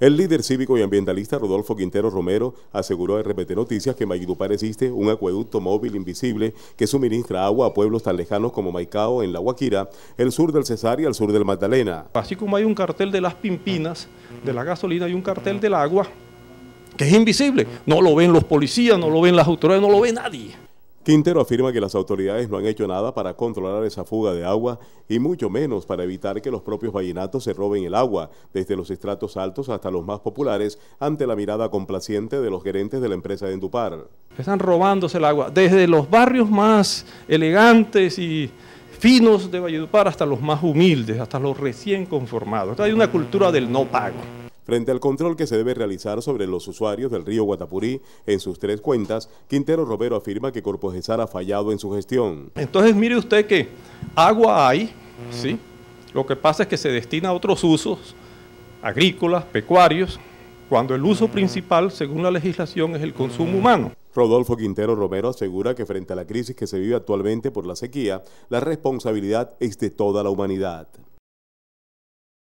El líder cívico y ambientalista Rodolfo Quintero Romero aseguró de RPT Noticias que en existe un acueducto móvil invisible que suministra agua a pueblos tan lejanos como Maicao en La Guajira, el sur del Cesar y al sur del Magdalena. Así como hay un cartel de las pimpinas, de la gasolina, hay un cartel del agua que es invisible. No lo ven los policías, no lo ven las autoridades, no lo ve nadie. Quintero afirma que las autoridades no han hecho nada para controlar esa fuga de agua y mucho menos para evitar que los propios vallenatos se roben el agua, desde los estratos altos hasta los más populares, ante la mirada complaciente de los gerentes de la empresa de Endupar. Están robándose el agua, desde los barrios más elegantes y finos de Valledupar hasta los más humildes, hasta los recién conformados. Hay una cultura del no pago. Frente al control que se debe realizar sobre los usuarios del río Guatapurí en sus tres cuentas, Quintero Romero afirma que Gesar ha fallado en su gestión. Entonces mire usted que agua hay, ¿sí? Lo que pasa es que se destina a otros usos, agrícolas, pecuarios, cuando el uso principal, según la legislación, es el consumo humano. Rodolfo Quintero Romero asegura que frente a la crisis que se vive actualmente por la sequía, la responsabilidad es de toda la humanidad.